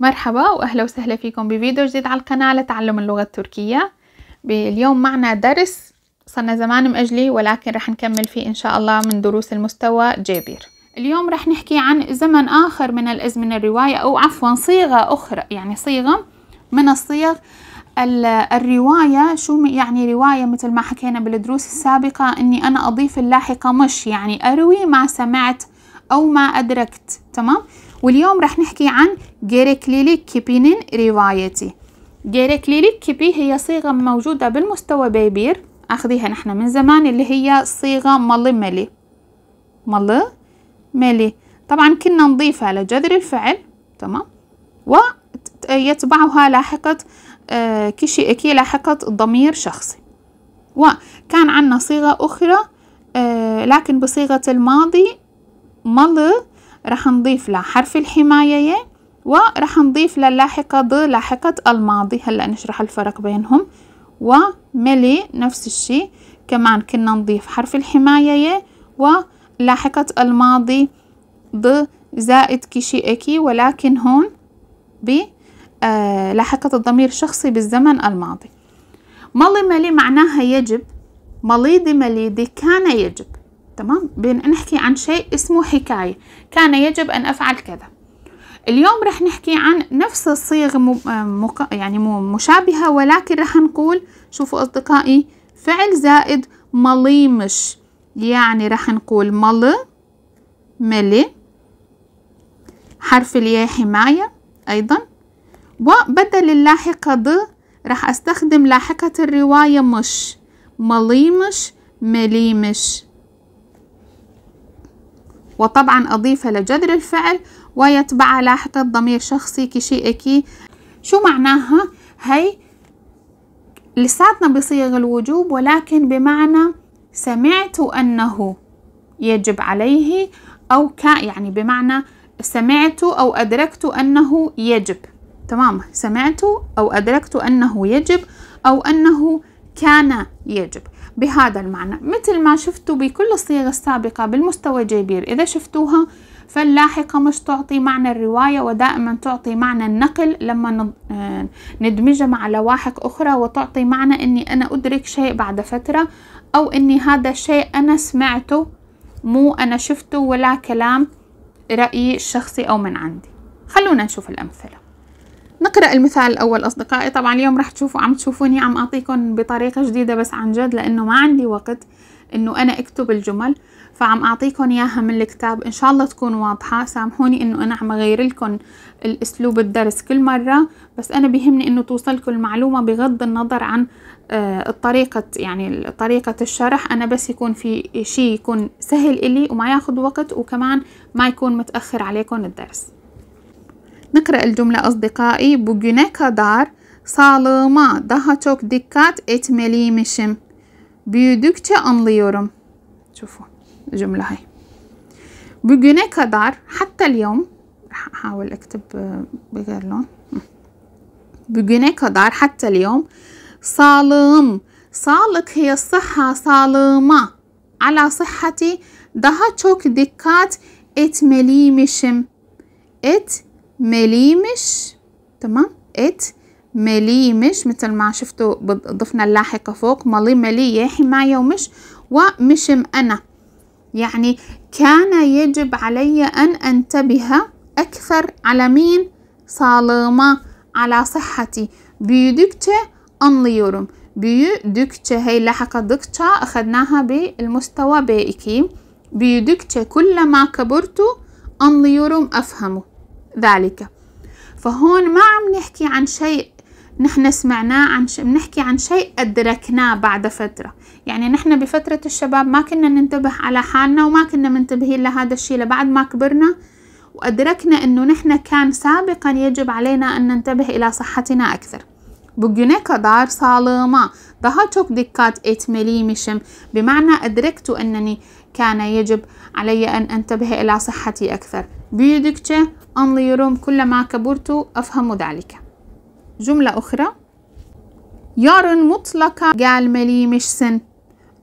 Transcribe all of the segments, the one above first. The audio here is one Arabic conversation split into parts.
مرحبا واهلا وسهلا فيكم بفيديو جديد على القناة لتعلم اللغة التركية اليوم معنا درس صرنا زمان مأجلي ولكن رح نكمل فيه ان شاء الله من دروس المستوى جابير اليوم رح نحكي عن زمن اخر من الازمنة الرواية او عفوا صيغة اخرى يعني صيغة من الصيغ الرواية شو يعني رواية مثل ما حكينا بالدروس السابقة اني انا اضيف اللاحقة مش يعني اروي ما سمعت أو ما أدركت تمام واليوم راح نحكي عن جيريكليليك كيبينين روايتي جيريكليليك كيبي هي صيغة موجودة بالمستوى بيبير أخذيها نحن من زمان اللي هي صيغة ملي ملي ملي ملي طبعا كنا نضيفها لجذر الفعل تمام ويتبعها لاحقة آه كشي اكي لاحقة ضمير شخصي وكان عنا صيغة أخرى آه لكن بصيغة الماضي مض راح نضيف له حرف الحماية ي وراح نضيف للاحقة ض لاحقة الماضي هلأ نشرح الفرق بينهم وملي نفس الشي كمان كنا نضيف حرف الحماية ي ولاحقة الماضي ض زائد كيشي اكي ولكن هون ب آه لاحقة الضمير الشخصي بالزمن الماضي ملي ملي معناها يجب مليدي مليدي كان يجب تمام بنحكي عن شيء اسمه حكاية كان يجب أن أفعل كذا اليوم رح نحكي عن نفس الصيغ مق... يعني مشابهة ولكن رح نقول شوفوا أصدقائي فعل زائد مليمش يعني رح نقول مل ملي حرف الياء حماية أيضا وبدل اللاحقة ض رح أستخدم لاحقة الرواية مش مليمش مليمش وطبعا أضيفة لجذر الفعل ويتبع لاحقا ضمير شخصي كشي إكي شو معناها هي لساتنا بصيغ الوجوب ولكن بمعنى سمعت أنه يجب عليه أو ك يعني بمعنى سمعت أو أدركت أنه يجب تمام سمعت أو أدركت أنه يجب أو أنه كان يجب بهذا المعنى مثل ما شفتوا بكل الصيغ السابقة بالمستوى جيبير إذا شفتوها فاللاحقة مش تعطي معنى الرواية ودائما تعطي معنى النقل لما آه، ندمجها مع لواحق أخرى وتعطي معنى أني أنا أدرك شيء بعد فترة أو أني هذا الشيء أنا سمعته مو أنا شفته ولا كلام رأيي الشخصي أو من عندي خلونا نشوف الأمثلة نقرأ المثال الأول أصدقائي طبعا اليوم راح تشوفوا عم تشوفوني عم أعطيكم بطريقة جديدة بس عن جد لأنه ما عندي وقت إنه أنا أكتب الجمل فعم أعطيكم إياها من الكتاب إن شاء الله تكون واضحة سامحوني إنه أنا عم أغير لكم الأسلوب الدرس كل مرة بس أنا بيهمني إنه توصلكم المعلومة بغض النظر عن الطريقة آه، يعني طريقة الشرح أنا بس يكون في شيء يكون سهل إلي وما ياخد وقت وكمان ما يكون متأخر عليكم الدرس Nıkra el cümle asdikai bugüne kadar sağlığıma daha çok dikkat etmeliymişim. Büyüdükçe anlıyorum. Şufu cümle hay. Bugüne kadar hatta اليوم أحاول أكتب بغير bugüne kadar hatta اليوم sağlığım sağlık hiye sıhha sağlığıma ala sıhhati daha çok dikkat etmeliymişim. Et مليمش تمام ات مليمش مثل ما شفتوا ضفنا اللاحقة فوق ملي ملي يحي ما ومشم أنا يعني كان يجب علي أن أنتبه أكثر على مين صالما على صحتي Büyüdükçe انليورم Büyüdükçe هي لحقدكça أخذناها بي B2. Büyüdükçe كلما كبرت انليورم أفهمه. ذلك فهون ما عم نحكي عن شيء نحن سمعناه عن ش... بنحكي عن شيء أدركناه بعد فترة يعني نحن بفترة الشباب ما كنا ننتبه على حالنا وما كنا منتبهين لهذا الشيء لبعد ما كبرنا وأدركنا أنه نحن كان سابقا يجب علينا أن ننتبه إلى صحتنا أكثر Bugüne kadar sağlığıma دكات çok ملي مشم بمعنى أدركت أنني كان يجب علي أن أنتبه إلى صحتي أكثر بيدكتش only your أنليروم كلما كبرت أفهم ذلك جملة أخرى يارن مطلقا gelmeliymişsin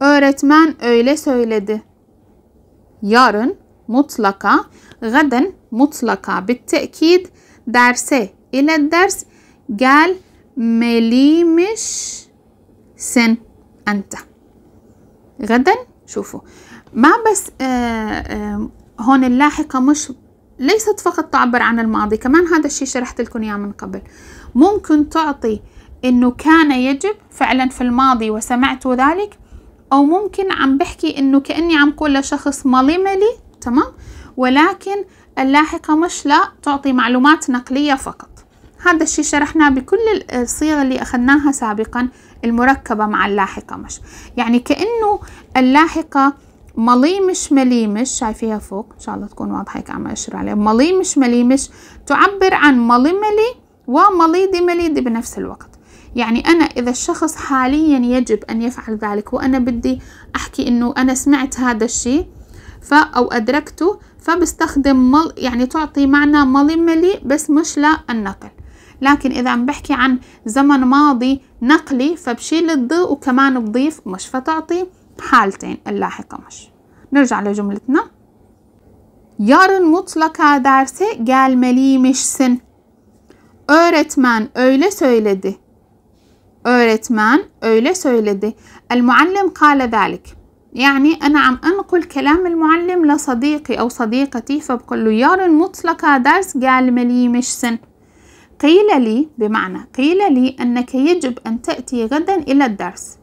öğretmen öyle söyledi yarın mutlaka غدا مطلقا بالتأكيد درسه إلى الدرس قال سن أنت غدا شوفوا ما بس آآ آه، آآ آه، هون اللاحقة مش ليست فقط تعبر عن الماضي كمان هذا الشيء شرحت لكم اياه من قبل ممكن تعطي انه كان يجب فعلا في الماضي وسمعت ذلك او ممكن عم بحكي انه كاني عم قول لشخص ملي تمام ولكن اللاحقة مش لا تعطي معلومات نقلية فقط هذا الشيء شرحناه بكل الصيغ اللي أخذناها سابقا المركبة مع اللاحقة مش يعني كأنه اللاحقة مليمش مليمش شايفيها فوق ان شاء الله تكون واضحه هيك عم اشير عليها مليمش مليمش تعبر عن ململي ومليدي مليدي بنفس الوقت يعني أنا إذا الشخص حاليا يجب أن يفعل ذلك وأنا بدي أحكي إنه أنا سمعت هذا الشيء ف أو أدركته فبستخدم مل يعني تعطي معنى ململي بس مش للنقل لكن إذا عم بحكي عن زمن ماضي نقلي فبشيل الض وكمان بضيف مش فتعطي حالتين مش نرجع لجملتنا Yarın مطلقا derse gelmeliymişsin. Öğretmen öyle söyledi. Öğretmen öyle söyledi. المعلم قال ذلك. يعني أنا عم أنقل كلام المعلم لصديقي أو صديقتي فبقول له يارن مطلقة درس قال مش سن قيل لي بمعنى قيل لي أنك يجب أن تأتي غدا إلى الدرس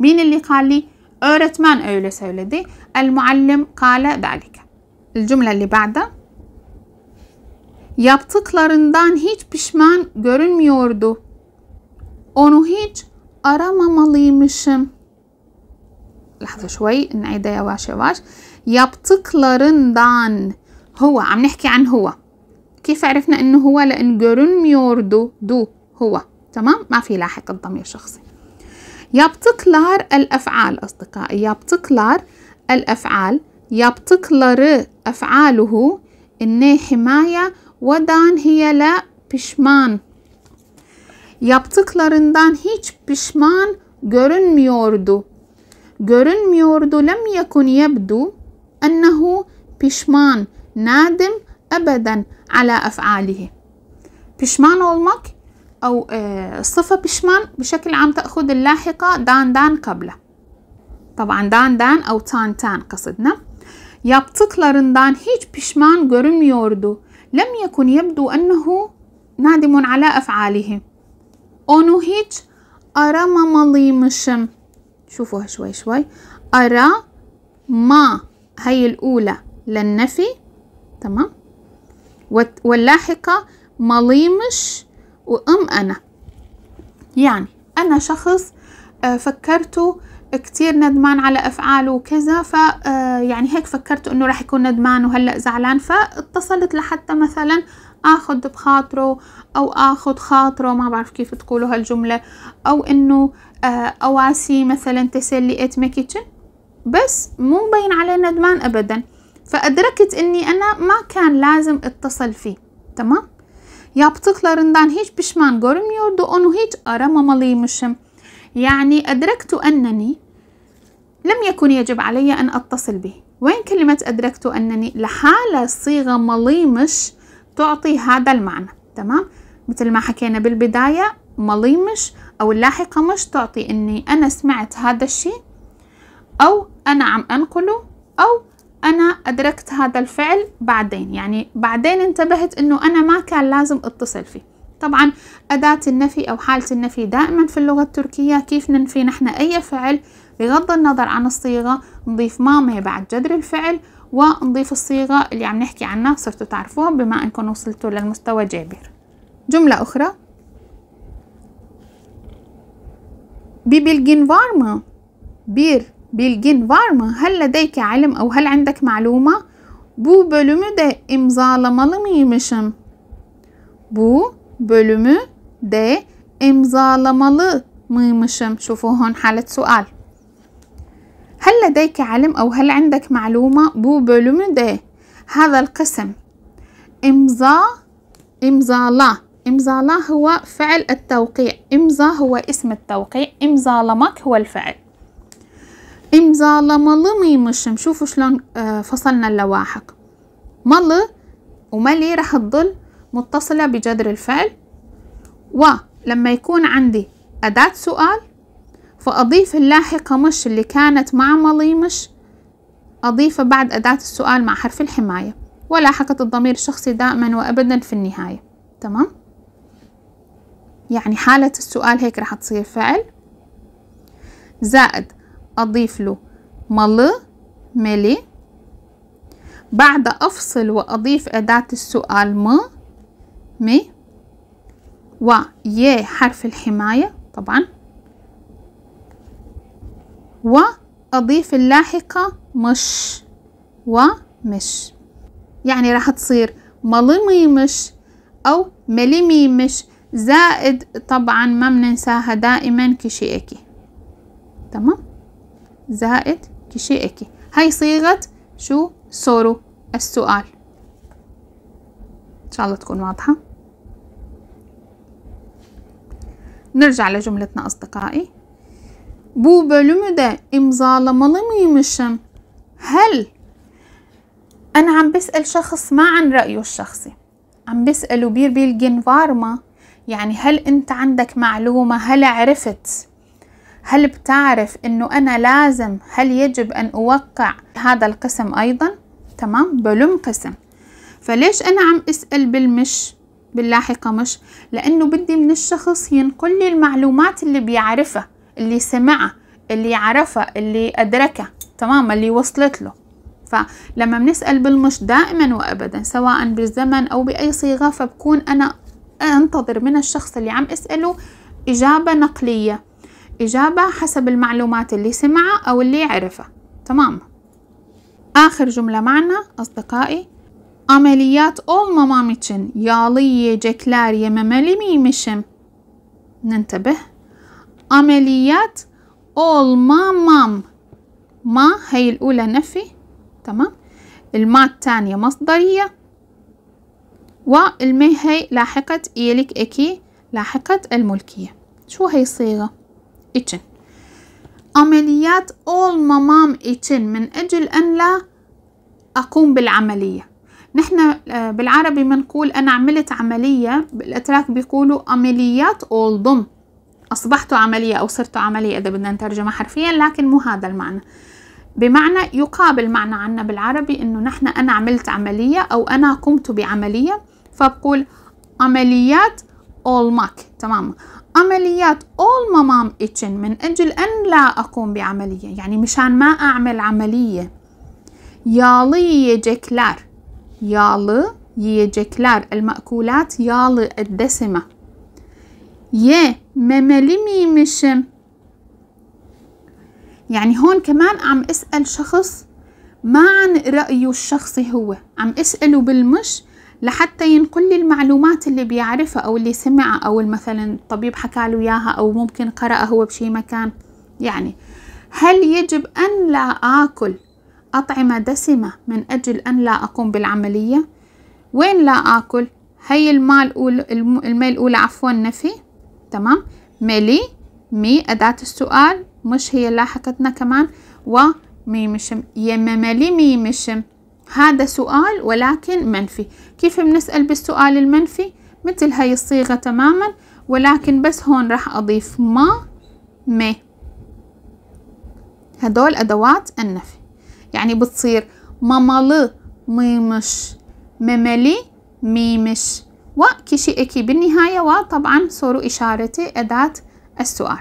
مين اللي قال لي؟ Öğretmen öyle söyledi. El muallim kale dalike. Cümle اللي بعده Yaptıklarından hiç pişman görünmüyordu. Onu hiç aramamalıymışım. لحظة شوي نعيدها يواش يواش yaptıklarından هو عم نحكي عن هو كيف عرفنا انه هو لان görünmüyordu دو هو تمام ما في لاحق الضمير شخصي Yaptıklar el ef'al asdıkai. Yaptıklar el ef'al. Yaptıkları ef'aluhu inne himaye ve Hiyele pişman. Yaptıklarından hiç pişman görünmüyordu. Görünmüyordu lem yekun yebdu ennehu pişman nadim ebeden ala ef'alihi. Pişman olmak أو الصفة بشمان بشكل عم تأخذ اللاحقة دان دان قبله طبعا دان daan أو tan tan قصدنا yaptıklarından hiç pişman görünmüyordu. Lem yekun yebdu ennehu nadimun ala ef'alihi. Onu hiç aramamalıymışım. شوفوها شوي شوي أرى ما هي الأولى للنفي تمام واللاحقة مليمش وأم أنا يعني أنا شخص آه، فكرته كتير ندمان على أفعاله وكذا ف آه، يعني هيك فكرت إنه راح يكون ندمان وهلأ زعلان فاتصلت لحتى مثلا آخد بخاطره أو آخد خاطره ما بعرف كيف تقولوا هالجملة أو إنه آه، أواسي مثلا تسلي إت ميكيتشن بس مو مبين عليه ندمان أبدا فأدركت إني أنا ما كان لازم اتصل فيه تمام Yaptıklarından hiç pişman görmüyordu. Onu hiç aramamalıymışım. يعني أدركت أنني لم يكن يجب علي أن أتصل به وين كلمة أدركت أنني لحالة صيغة مليمش تعطي هذا المعنى تمام مثل ما حكينا بالبداية مليمش أو اللاحقة مش تعطي أني أنا سمعت هذا الشيء أو أنا عم أنقله أو أنا أدركت هذا الفعل بعدين يعني بعدين انتبهت أنه أنا ما كان لازم اتصل فيه طبعا أداة النفي أو حالة النفي دائما في اللغة التركية كيف ننفي نحن أي فعل بغض النظر عن الصيغة نضيف مامي بعد جذر الفعل ونضيف الصيغة اللي عم نحكي عنها صرتوا تعرفوها بما أنكم وصلتوا للمستوى جابر جملة أخرى ببلجين فارما بير bilgin var mı? هل ledeyke alim ev hel endek ma'luma? Bu bölümü de imzalamalı mıymışım? Bu bölümü de imzalamalı mıymışım? شوفوا هون حالة سؤال. هل لديك علم أو هل عندك معلومة بو بölümü de هذا القسم إمضاء إمزالا إمزالا هو فعل التوقيع إمضاء هو اسم التوقيع إمزالمك هو الفعل imzalamalı mıymışım شوفوا شلون فصلنا اللواحق ملي وملي راح تضل متصلة بجذر الفعل ولما يكون عندي أداة سؤال فأضيف اللاحقة مش اللي كانت مع ملي مش أضيفه بعد أداة السؤال مع حرف الحماية ولاحقة الضمير الشخصي دائما وأبدا في النهاية تمام يعني حالة السؤال هيك راح تصير فعل زائد أضيف له مل ملي بعد أفصل وأضيف أداة السؤال م مي وي حرف الحماية طبعا وأضيف اللاحقة مش ومش يعني راح تصير ملمي مش أو ملمي مش زائد طبعا ما بننساها دائما كشيئكي تمام زائد اكي هاي صيغة شو سورو السؤال إن شاء الله تكون واضحة نرجع لجملتنا أصدقائي Bu bölümü امزالة mıymışım? هل أنا عم بسأل شخص ما عن رأيه الشخصي عم بسأله بير فارما يعني هل أنت عندك معلومة هل عرفت هل بتعرف انه انا لازم هل يجب ان اوقع هذا القسم ايضا تمام بلم قسم فليش انا عم اسأل بالمش باللاحقة مش لانه بدي من الشخص ينقل لي المعلومات اللي بيعرفها اللي سمعها اللي عرفها اللي ادركها تمام اللي وصلت له فلما بنسأل بالمش دائما وابدا سواء بالزمن او باي صيغة فبكون انا انتظر من الشخص اللي عم اسأله اجابة نقلية الإجابة حسب المعلومات اللي سمعها أو اللي عرفها تمام آخر جملة معنا أصدقائي أول ameliyat olmamam için yağlı مي مشم ننتبه عمليات أول مامام ما هي الأولى نفي تمام الما الثانية مصدرية والمي هي لاحقة إيلك إكي لاحقة الملكية شو هي الصيغة؟ için ameliyat olmamam için من أجل أن لا أقوم بالعملية نحن بالعربي منقول أنا عملت عملية بالأتراك بيقولوا عمليات أولدم أصبحت عملية أو صرت عملية إذا بدنا نترجمها حرفيا لكن مو هذا المعنى بمعنى يقابل معنى عنا بالعربي إنه نحن أنا عملت عملية أو أنا قمت بعملية فبقول عمليات أولماك تمام عمليات all ممام اتشن من أجل أن لا أقوم بعملية يعني مشان ما أعمل عملية يالي yiyecekler يالي yiyecekler المأكولات يالي الدسمة yememeli miymişim يعني هون كمان عم أسأل شخص ما عن رأيه الشخصي هو عم أسأله بالمش لحتى ينقل لي المعلومات اللي بيعرفها أو اللي سمعها أو مثلا الطبيب حكى له إياها أو ممكن قرأها هو بشي مكان يعني هل يجب أن لا آكل أطعمة دسمة من أجل أن لا أقوم بالعملية وين لا آكل هي المال الأولى الماء الأولى عفوا نفي تمام ملي مي أداة السؤال مش هي لاحقتنا كمان وميمشم يمملي ميمشم هذا سؤال ولكن منفي كيف بنسأل بالسؤال المنفي مثل هاي الصيغة تماما ولكن بس هون راح أضيف ما ما هدول أدوات النفي يعني بتصير ممالي ميمش مملي ميمش وكشي إكي بالنهاية وطبعا صوروا إشارتي أداة السؤال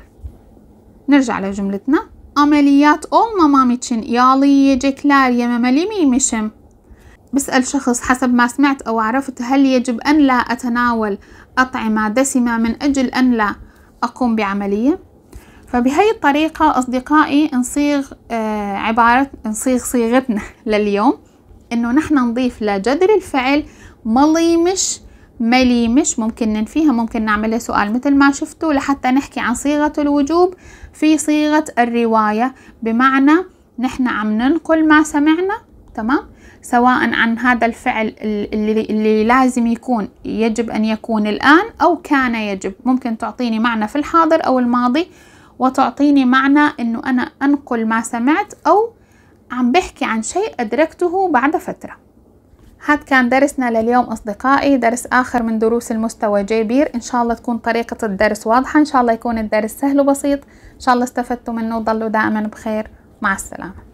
نرجع لجملتنا عمليات olmamam için yağlıyı يا مملي miymişim? بسأل شخص حسب ما سمعت أو عرفت هل يجب أن لا أتناول أطعمة دسمة من أجل أن لا أقوم بعملية فبهي الطريقة أصدقائي نصيغ آه، عبارة نصيغ صيغتنا لليوم إنه نحن نضيف لجذر الفعل ملي مش ملي مش ممكن ننفيها ممكن نعمل سؤال مثل ما شفتوا لحتى نحكي عن صيغة الوجوب في صيغة الرواية بمعنى نحن عم ننقل ما سمعنا تمام سواء عن هذا الفعل اللي, اللي لازم يكون يجب أن يكون الآن أو كان يجب ممكن تعطيني معنى في الحاضر أو الماضي وتعطيني معنى أنه أنا أنقل ما سمعت أو عم بحكي عن شيء أدركته بعد فترة هذا كان درسنا لليوم أصدقائي درس آخر من دروس المستوى جيبير إن شاء الله تكون طريقة الدرس واضحة إن شاء الله يكون الدرس سهل وبسيط إن شاء الله استفدتوا منه وضلوا دائما بخير مع السلامة